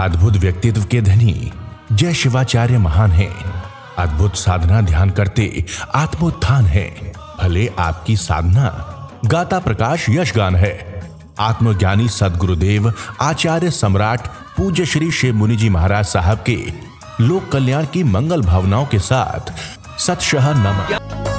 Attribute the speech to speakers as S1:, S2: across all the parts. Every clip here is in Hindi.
S1: अद्भुत व्यक्तित्व के धनी जय शिवाचार्य महान हैं अद्भुत साधना ध्यान करते आत्मोत्थान है भले आपकी साधना गाता प्रकाश यशगान है आत्मज्ञानी सदगुरुदेव आचार्य सम्राट पूज्य श्री शिव मुनि जी महाराज साहब के लोक कल्याण की मंगल भावनाओं के साथ सतशह नमः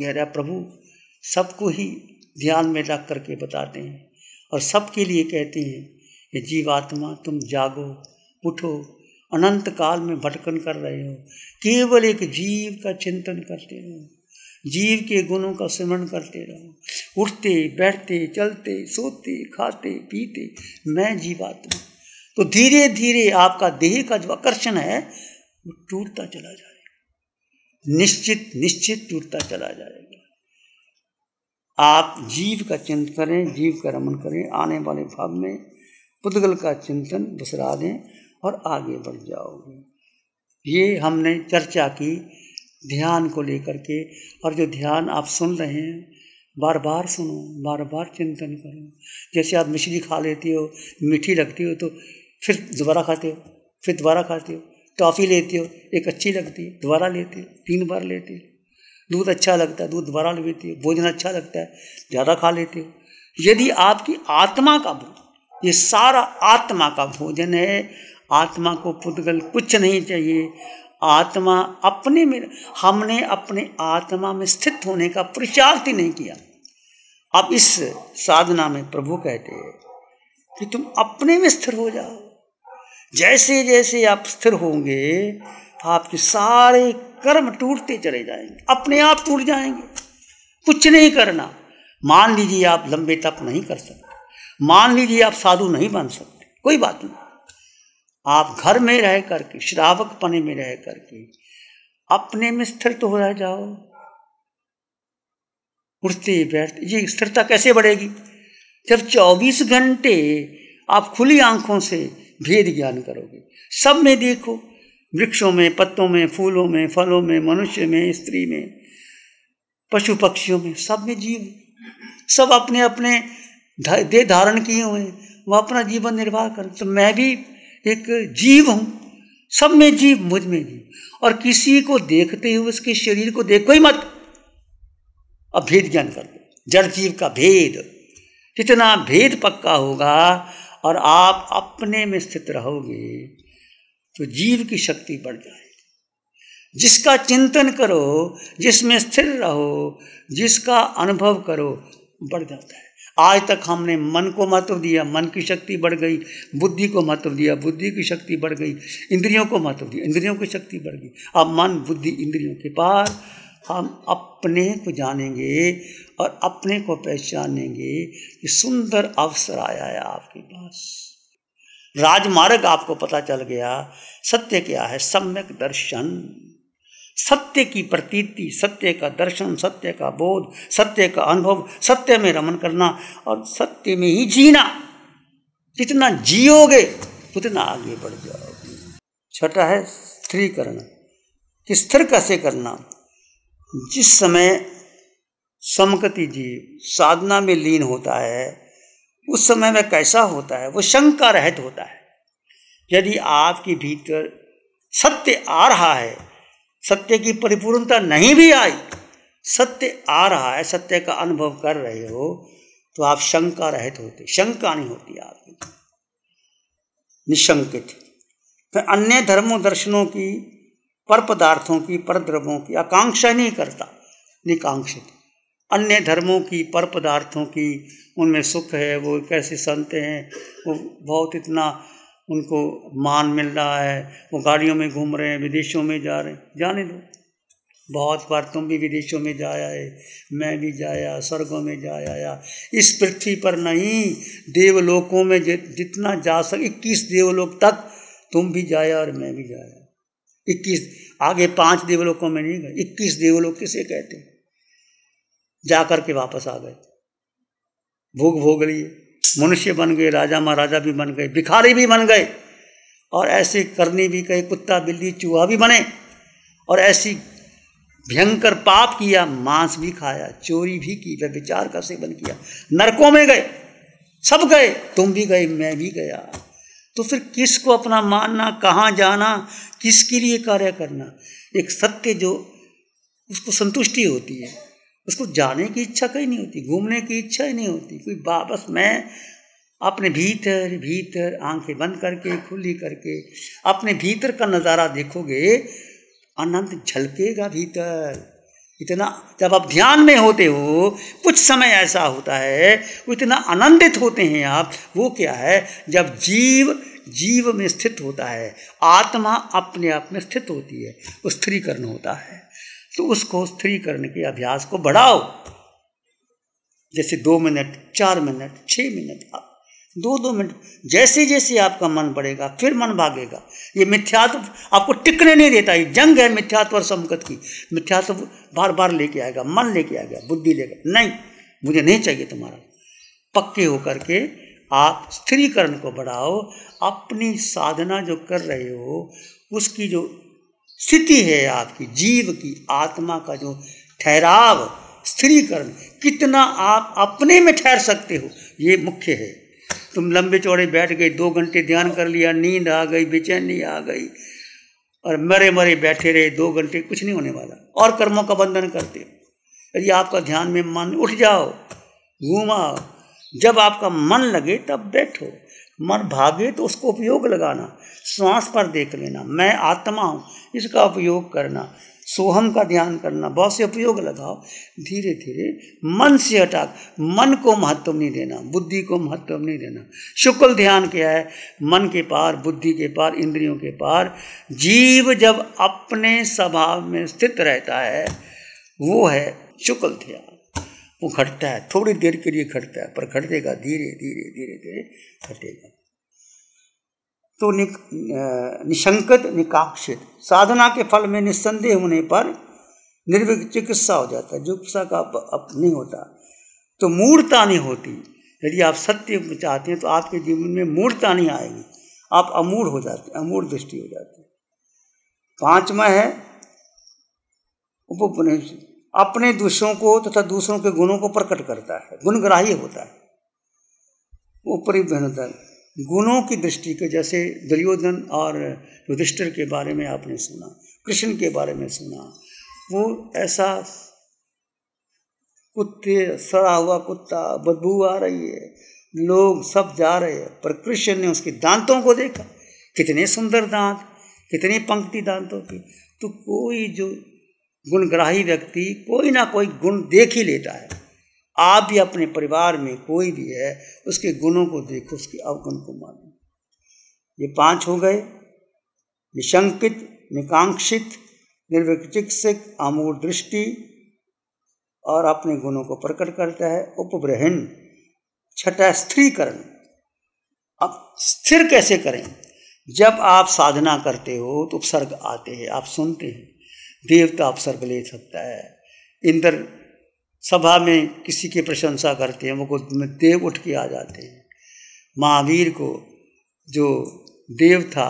S1: गहरा प्रभु सबको ही ध्यान में रख करके बताते हैं और सबके लिए कहते हैं कि जीवात्मा तुम जागो उठो अनंत काल में भटकन कर रहे हो केवल एक जीव का चिंतन करते रहो जीव के गुणों का स्मरण करते रहो उठते बैठते चलते सोते खाते पीते मैं जीवात्मा तो धीरे धीरे आपका देह का जो आकर्षण है वो टूटता चला जाता निश्चित निश्चित टूटता चला जाएगा आप जीव का चिंतन करें जीव का रमन करें आने वाले भाव में पुद्गल का चिंतन बसरा दें और आगे बढ़ जाओगे ये हमने चर्चा की ध्यान को लेकर के और जो ध्यान आप सुन रहे हैं बार बार सुनो बार बार चिंतन करो जैसे आप मिश्री खा लेते हो मीठी लगती हो तो फिर दोबारा खाते हो फिर दोबारा खाते हो टॉफ़ी लेते हो एक अच्छी लगती है दोबारा लेते हो तीन बार लेते हो दूध अच्छा लगता है दूध दोबारा लेते हो भोजन अच्छा लगता है ज़्यादा खा लेते हो यदि आपकी आत्मा का भोजन ये सारा आत्मा का भोजन है आत्मा को पुतगल कुछ नहीं चाहिए आत्मा अपने में हमने अपने आत्मा में स्थित होने का प्रचार ही नहीं किया अब इस साधना में प्रभु कहते हैं कि तुम अपने में स्थिर हो जाओ जैसे जैसे आप स्थिर होंगे आपके सारे कर्म टूटते चले जाएंगे अपने आप टूट जाएंगे कुछ नहीं करना मान लीजिए आप लंबे तप नहीं कर सकते मान लीजिए आप साधु नहीं बन सकते कोई बात नहीं आप घर में रह करके श्रावक पने में रह करके अपने में स्थिर तो हो रह जाओ उठते बैठते ये स्थिरता कैसे बढ़ेगी जब 24 घंटे आप खुली आंखों से भेद ज्ञान करोगे सब में देखो वृक्षों में पत्तों में फूलों में फलों में मनुष्य में स्त्री में पशु पक्षियों में सब में जीव सब अपने अपने दे धारण किए हुए हैं वह अपना जीवन निर्वाह कर तो मैं भी एक जीव हूँ सब में जीव मुझ में जीव और किसी को देखते हुए उसके शरीर को देखो ही मत अब भेद ज्ञान कर दो जड़ जीव का भेद जितना भेद पक्का होगा और आप अपने में स्थित रहोगे तो जीव की शक्ति बढ़ जाएगी जिसका चिंतन करो जिसमें स्थिर रहो जिसका अनुभव करो बढ़ जाता है आज तक हमने मन को महत्व दिया मन की शक्ति बढ़ गई बुद्धि को महत्व दिया बुद्धि की शक्ति बढ़ गई इंद्रियों को महत्व दिया इंद्रियों की शक्ति बढ़ गई अब मन बुद्धि इंद्रियों के पार हम अपने को जानेंगे और अपने को पहचानेंगे कि सुंदर अवसर आया है आपके पास राजमार्ग आपको पता चल गया सत्य क्या है सम्यक दर्शन सत्य की प्रतीति सत्य का दर्शन सत्य का बोध सत्य का अनुभव सत्य में रमन करना और सत्य में ही जीना जितना जियोगे उतना आगे बढ़ जाओगे छठा है स्थिरीकरण कि स्थिर कैसे करना जिस समय समकति जीव साधना में लीन होता है उस समय में कैसा होता है वो शंका रहित होता है यदि आपके भीतर सत्य आ रहा है सत्य की परिपूर्णता नहीं भी आई सत्य आ रहा है सत्य का अनुभव कर रहे हो तो आप शंका रहित होते शंका नहीं होती आपकी निशंकित फिर अन्य धर्मों दर्शनों की पर पदार्थों की पर द्रव्यों की आकांक्षा नहीं करता निकांक्षित अन्य धर्मों की पर पदार्थों की उनमें सुख है वो कैसे संत हैं वो बहुत इतना उनको मान मिल रहा है वो गाड़ियों में घूम रहे हैं विदेशों में जा रहे हैं जाने दो बहुत बार तुम भी विदेशों में जा आए मैं भी जाया स्वर्गों में जाया इस पृथ्वी पर नहीं देवलोकों में जितना जा सक इक्कीस देवलोक तक तुम भी जाया और मैं भी जाया इक्कीस आगे पांच देवलोकों में नहीं गए इक्कीस देवलोक किसे कहते हैं जाकर के वापस आ गए भोग भोग लिए मनुष्य बन गए राजा महाराजा भी बन गए भिखारी भी बन गए और ऐसे करनी भी गए कुत्ता बिल्ली चूहा भी बने और ऐसी भयंकर पाप किया मांस भी खाया चोरी भी की विचार का सेवन किया नरकों में गए सब गए तुम भी गए मैं भी गया तो फिर किसको अपना मानना कहाँ जाना किसके लिए कार्य करना एक सत्य जो उसको संतुष्टि होती है उसको जाने की इच्छा कहीं नहीं होती घूमने की इच्छा ही नहीं होती कोई बस मैं अपने भीतर भीतर आंखें बंद करके खुली करके अपने भीतर का नज़ारा देखोगे आनंद झलकेगा भीतर इतना जब आप ध्यान में होते हो कुछ समय ऐसा होता है इतना आनंदित होते हैं आप वो क्या है जब जीव जीव में स्थित होता है आत्मा अपने आप में स्थित होती है वो स्थिरीकरण होता है तो उसको स्थिरीकरण के अभ्यास को बढ़ाओ जैसे दो मिनट चार मिनट छः मिनट दो दो मिनट जैसे जैसे आपका मन बढ़ेगा फिर मन भागेगा ये मिथ्यात्व आपको टिकने नहीं देता ये जंग है मिथ्यात्व और समकत की मिथ्यात्व बार बार लेके आएगा मन लेके आएगा बुद्धि लेकर नहीं मुझे नहीं चाहिए तुम्हारा पक्के होकर के आप स्थिरीकरण को बढ़ाओ अपनी साधना जो कर रहे हो उसकी जो स्थिति है आपकी जीव की आत्मा का जो ठहराव स्थिरीकरण कितना आप अपने में ठहर सकते हो ये मुख्य है तुम लंबे चौड़े बैठ गए दो घंटे ध्यान कर लिया नींद आ गई बेचैनी आ गई और मरे मरे बैठे रहे दो घंटे कुछ नहीं होने वाला और कर्मों का बंधन करते हो यदि आपका ध्यान में मन उठ जाओ घूमाओ जब आपका मन लगे तब बैठो मन भागे तो उसको उपयोग लगाना श्वास पर देख लेना मैं आत्मा हूँ इसका उपयोग करना सोहम का ध्यान करना बहुत से उपयोग लगाओ धीरे धीरे मन से हटा मन को महत्व नहीं देना बुद्धि को महत्व नहीं देना शुक्ल ध्यान क्या है मन के पार बुद्धि के पार इंद्रियों के पार जीव जब अपने स्वभाव में स्थित रहता है वो है शुक्ल ध्यान वो घटता है थोड़ी देर के लिए घटता है पर घटेगा धीरे धीरे धीरे धीरे घटेगा तो नि, निशंकत निकाक्षित साधना के फल में निस्संदेह होने पर निर्विक चिकित्सा हो जाता है जुकित्सा का अप नहीं होता तो मूर्ता नहीं होती यदि आप सत्य चाहते हैं तो आपके जीवन में मूर्ता नहीं आएगी आप अमूढ़ हो जाते हैं अमूढ़ दृष्टि हो जाती है पांचवा है उपनिषद अपने दूसरों को तथा दूसरों के गुणों को प्रकट करता है गुणग्राही होता है वो परिभिन्नता गुणों की दृष्टि के जैसे दुर्योधन और युधिष्ठिर के बारे में आपने सुना कृष्ण के बारे में सुना वो ऐसा कुत्ते सड़ा हुआ कुत्ता बदबू आ रही है लोग सब जा रहे हैं पर कृष्ण ने उसके दांतों को देखा कितने सुंदर दांत कितनी पंक्ति दांतों की तो कोई जो गुणग्राही व्यक्ति कोई ना कोई गुण देख ही लेता है आप भी अपने परिवार में कोई भी है उसके गुणों को देखो उसके अवगुण को मानो ये पांच हो गए निशंकित निकांक्षित निर्विचिकित्सक आमूर दृष्टि और अपने गुणों को प्रकट करता है उपग्रहण छठा स्थिरीकरण अब स्थिर कैसे करें जब आप साधना करते हो तो उपसर्ग आते हैं आप सुनते हैं देवता अवसर ले सकता है इंद्र सभा में किसी की प्रशंसा करते हैं वो देव उठ के आ जाते हैं महावीर को जो देव था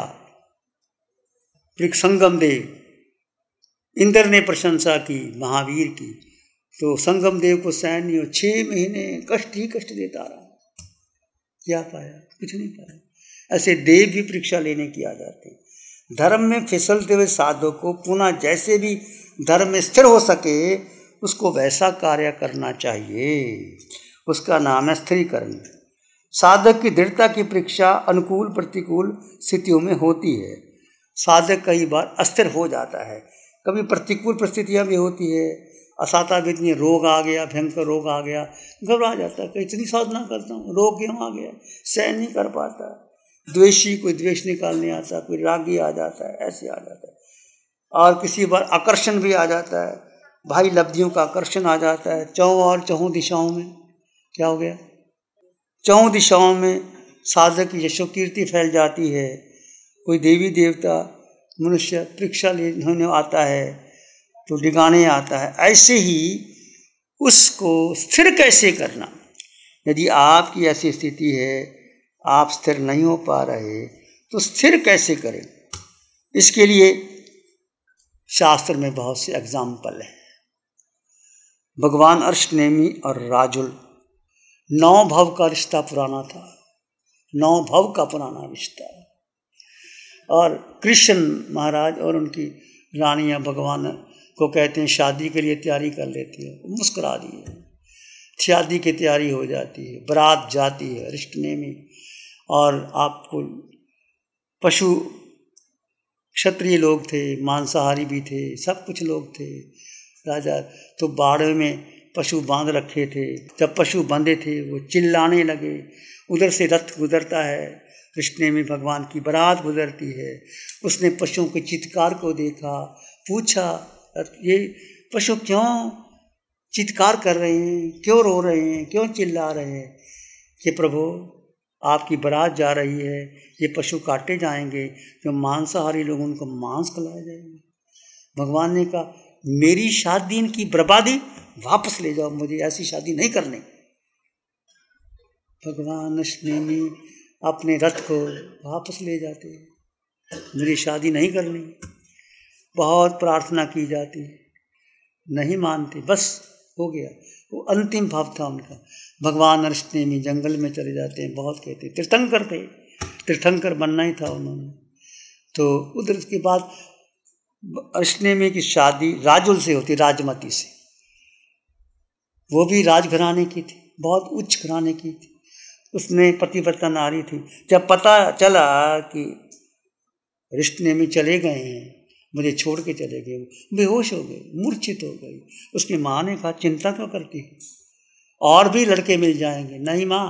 S1: संगम देव इंद्र ने प्रशंसा की महावीर की तो संगम देव को सैन्य छह छः महीने कष्ट ही कष्ट देता रहा क्या पाया कुछ नहीं पाया ऐसे देव भी परीक्षा लेने की आ जाते हैं धर्म में फिसलते हुए साधु को पुनः जैसे भी धर्म में स्थिर हो सके उसको वैसा कार्य करना चाहिए उसका नाम है स्थिरीकरण साधक की दृढ़ता की परीक्षा अनुकूल प्रतिकूल स्थितियों में होती है साधक कई बार अस्थिर हो जाता है कभी प्रतिकूल परिस्थितियाँ भी होती है असाता इतनी रोग आ गया भयंकर रोग आ गया घबरा जाता है इतनी साधना करता हूँ रोग क्यों आ गया सहन नहीं कर पाता द्वेषी कोई द्वेष निकालने आता है कोई रागी आ जाता है ऐसे आ जाता है और किसी बार आकर्षण भी आ जाता है भाई लब्धियों का आकर्षण आ जाता है चौं और चौं दिशाओं में क्या हो गया चौं दिशाओं में साधक की यशो कीर्ति फैल जाती है कोई देवी देवता मनुष्य परीक्षा लेने आता है तो डिगाने आता है ऐसे ही उसको स्थिर कैसे करना यदि आपकी ऐसी स्थिति है आप स्थिर नहीं हो पा रहे तो स्थिर कैसे करें इसके लिए शास्त्र में बहुत से एग्जाम्पल हैं भगवान अर्षनेमी और राजुल नौ भव का रिश्ता पुराना था नौ भव का पुराना रिश्ता और कृष्ण महाराज और उनकी रानियाँ भगवान को कहते हैं शादी के लिए तैयारी कर लेती है मुस्कुरा दी है शादी की तैयारी हो जाती है बारात जाती है रिश्ते में और आपको पशु क्षत्रिय लोग थे मांसाहारी भी थे सब कुछ लोग थे राजा तो बाड़े में पशु बांध रखे थे जब पशु बांधे थे वो चिल्लाने लगे उधर से रथ गुजरता है रिश्ते में भगवान की बरात गुजरती है उसने पशुओं के चित्कार को देखा पूछा ये पशु क्यों चित्कार कर रहे हैं क्यों रो रहे हैं क्यों चिल्ला रहे हैं कि प्रभु आपकी बरात जा रही है ये पशु काटे जाएंगे जो मांसाहारी लोग उनको मांस खिलाया जाएगा भगवान ने कहा मेरी शादी की बर्बादी वापस ले जाओ मुझे ऐसी शादी नहीं करनी भगवान अश्विनी अपने रथ को वापस ले जाते हैं मेरी शादी नहीं करनी बहुत प्रार्थना की जाती नहीं मानते बस हो गया वो अंतिम भाव था उनका भगवान अरिष्टने में जंगल में चले जाते हैं बहुत कहते तीर्थंकर थे तीर्थंकर बनना ही था उन्होंने तो उधर के बाद अरिष्टने में की शादी राजुल से होती राजमती से वो भी राज घराने की थी बहुत उच्च घराने की थी उसने पतिवर्तन आ रही थी जब पता चला कि रिश्ते में चले गए हैं मुझे छोड़ के चले गए वो बेहोश हो गए मूर्छित हो गई उसकी माँ ने कहा चिंता क्यों करती है और भी लड़के मिल जाएंगे नहीं माँ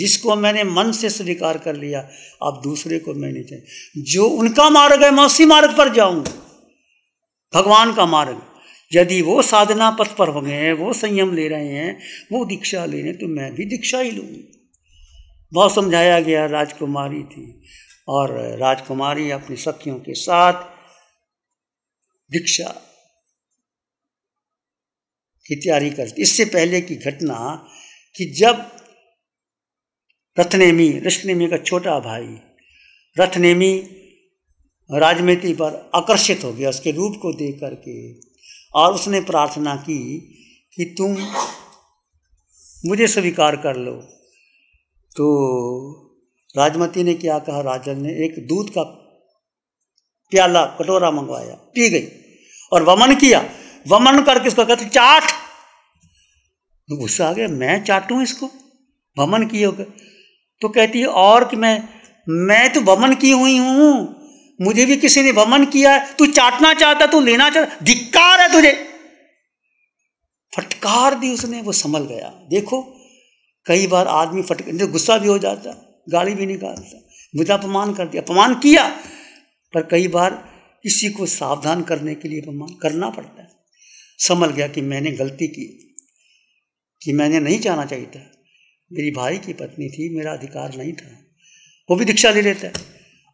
S1: जिसको मैंने मन से स्वीकार कर लिया अब दूसरे को मैं नहीं चाहिए जो उनका मार्ग है मैं उसी मार्ग पर जाऊंगा भगवान का मार्ग यदि वो साधना पथ पर हो गए हैं वो संयम ले रहे हैं वो दीक्षा ले रहे हैं तो मैं भी दीक्षा ही लूँगी बहुत समझाया गया राजकुमारी थी और राजकुमारी अपनी सखियों के साथ भिक्षा की तैयारी करती इससे पहले की घटना कि जब रथनेमी ऋषनेमी का छोटा भाई रथनेमी राजनीति पर आकर्षित हो गया उसके रूप को देख करके और उसने प्रार्थना की कि तुम मुझे स्वीकार कर लो तो राजमती ने क्या कहा राजन ने एक दूध का प्याला कटोरा मंगवाया पी गई और वमन किया वमन करके इसको कहते चाट तो गुस्सा आ गया मैं चाटूं इसको वमन किए हो तो कहती है और कि मैं मैं तो वमन की हुई हूं मुझे भी किसी ने वमन किया है तू चाटना चाहता तू लेना चाहता धिक्कार है तुझे फटकार दी उसने वो संभल गया देखो कई बार आदमी फटकार गुस्सा भी हो जाता गाली भी निकालता मुझे अपमान कर दिया अपमान किया पर कई बार इसी को सावधान करने के लिए करना पड़ता है समझ गया कि मैंने गलती की कि मैंने नहीं जाना चाहिए था मेरी भाई की पत्नी थी मेरा अधिकार नहीं था वो भी दीक्षा ले लेता है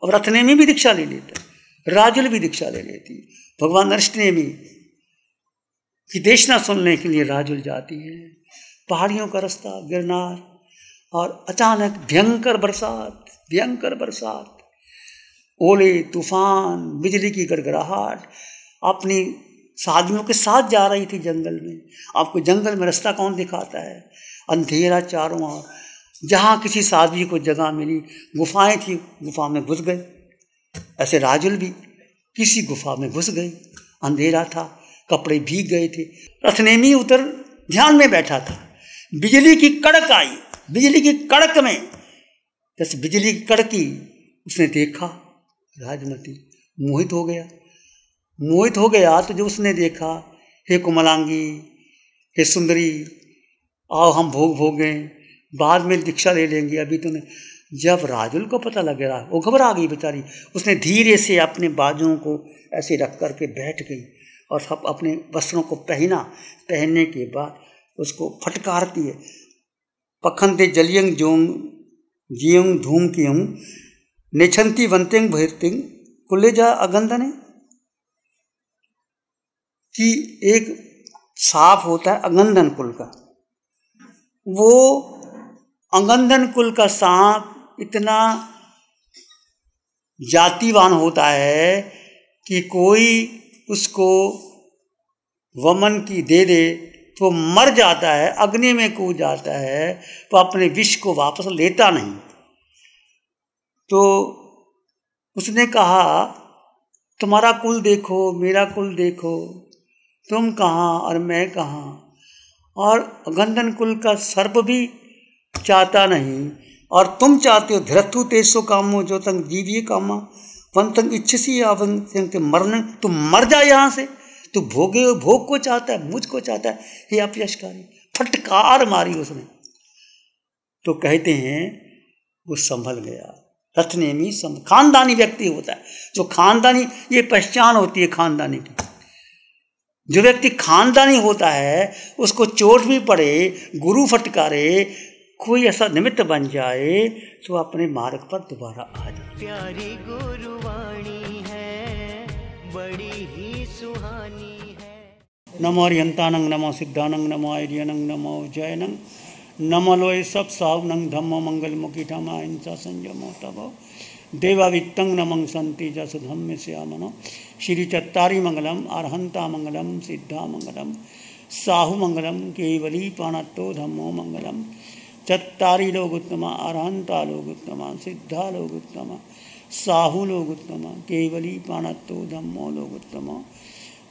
S1: और रथने में भी दीक्षा ले लेता है राजुल भी दीक्षा ले लेती भगवान नरष्ट ने भी कि देशना सुनने के लिए राजुल जाती है पहाड़ियों का रास्ता गिरनार और अचानक भयंकर बरसात भयंकर बरसात ओले तूफान बिजली की गड़गड़ाहट अपनी साधुओं के साथ जा रही थी जंगल में आपको जंगल में रास्ता कौन दिखाता है अंधेरा चारों ओर जहाँ किसी साधवी को जगह मिली गुफाएं थी गुफा में घुस गए ऐसे राजुल भी किसी गुफा में घुस गए अंधेरा था कपड़े भीग गए थे रथनेमी उतर ध्यान में बैठा था बिजली की कड़क आई बिजली की कड़क में जैसे बिजली की कड़की उसने देखा राजमती मोहित हो गया मोहित हो गया तो जो उसने देखा हे कुमलांगी हे सुंदरी आओ हम भोग भोगे बाद में दीक्षा ले लेंगे अभी तो नहीं जब राजुल को पता लग गया वो घबरा गई बेचारी उसने धीरे से अपने बाजुओं को ऐसे रख करके बैठ गई और सब अपने वस्त्रों को पहना पहनने के बाद उसको फटकारती है पखनते जलियंग जोंग जियंग धूम की निछंती वंतिंग भैरतिंग जा अगंधने कि एक साफ होता है अगंधन कुल का वो अगंधन कुल का सांप इतना जातिवान होता है कि कोई उसको वमन की दे दे तो मर जाता है अग्नि में कूद जाता है तो अपने विष को वापस लेता नहीं तो उसने कहा तुम्हारा कुल देखो मेरा कुल देखो तुम कहाँ और मैं कहाँ और गंधन कुल का सर्प भी चाहता नहीं और तुम चाहते हो धृतु तेजो कामो जो तंग जीविए कामा तंग इच्छसी आवंग मरने तुम मर जा यहाँ से तू भोगे भोग को चाहता है मुझ को चाहता है ये अपयशकारी फटकार मारी उसने तो कहते हैं वो संभल गया रथनेमी सम खानदानी व्यक्ति होता है जो खानदानी ये पहचान होती है खानदानी की जो व्यक्ति खानदानी होता है उसको चोट भी पड़े गुरु फटकारे कोई ऐसा निमित्त बन जाए तो अपने मार्ग पर दोबारा आ जाए प्यारी गुरुवाणी है बड़ी ही सुहानी है नमो हरियंतानंग नमो सिद्धानंग नमो आर्यनंग नमो जयनंग नमलोय सब साव नंग धम्म मंगल मुखी ठमा हिंसा संयम तब वित्तंग नमंग संति जस धम्म श्यामनो श्री चत्तारी मंगलम अरहंता मंगलम सिद्धा मंगलम साहु मंगलम केवली पाणत्तो धम्मो मंगलम चत्तारी लोगोत्तम अरहंता लोगोत्तम सिद्धा लोगोत्तम साहु लोगोत्तम केवली पाणत्तो धम्मो लोगोत्तम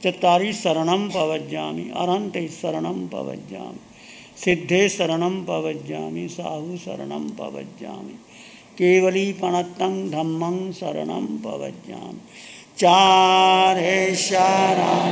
S1: चत्तारी शरणम पवज्यामी अरहंत शरणम पवज्यामी सिद्धे शरणम पवज्जामी साहु शरण पवज्जामी केवली पणतंग धम्मं शरणम पवज्ञान चारे हे शारा